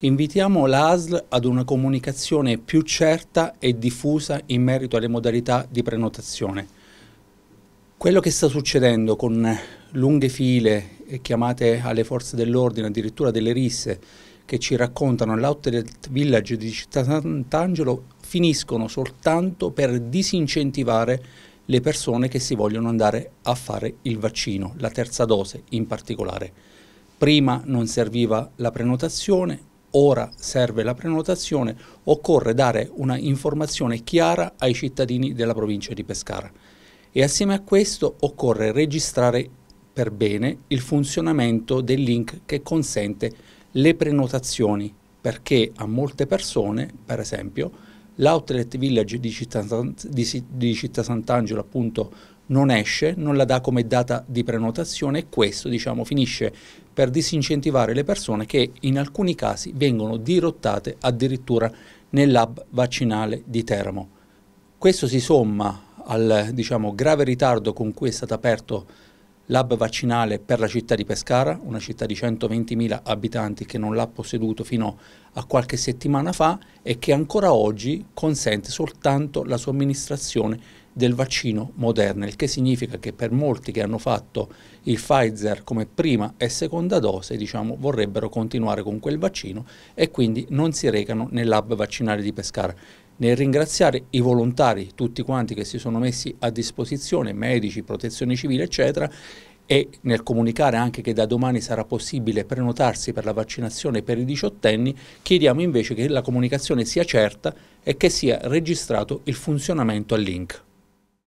Invitiamo l'ASL ad una comunicazione più certa e diffusa in merito alle modalità di prenotazione. Quello che sta succedendo con lunghe file chiamate alle forze dell'ordine, addirittura delle risse, che ci raccontano all'Outlet Village di Città Sant'Angelo, finiscono soltanto per disincentivare le persone che si vogliono andare a fare il vaccino, la terza dose in particolare. Prima non serviva la prenotazione, ora serve la prenotazione, occorre dare una informazione chiara ai cittadini della provincia di Pescara e assieme a questo occorre registrare per bene il funzionamento del link che consente le prenotazioni perché a molte persone, per esempio, l'outlet village di Città, di, di Città Sant'Angelo appunto non esce, non la dà come data di prenotazione e questo diciamo, finisce per disincentivare le persone che in alcuni casi vengono dirottate addirittura nel lab vaccinale di Teramo. Questo si somma al diciamo, grave ritardo con cui è stato aperto l'hub vaccinale per la città di Pescara, una città di 120.000 abitanti che non l'ha posseduto fino a qualche settimana fa e che ancora oggi consente soltanto la somministrazione del vaccino Moderna, il che significa che per molti che hanno fatto il Pfizer come prima e seconda dose, diciamo, vorrebbero continuare con quel vaccino e quindi non si recano nell'hub vaccinale di Pescara nel ringraziare i volontari, tutti quanti che si sono messi a disposizione, medici, protezione civile, eccetera, e nel comunicare anche che da domani sarà possibile prenotarsi per la vaccinazione per i diciottenni, chiediamo invece che la comunicazione sia certa e che sia registrato il funzionamento al link.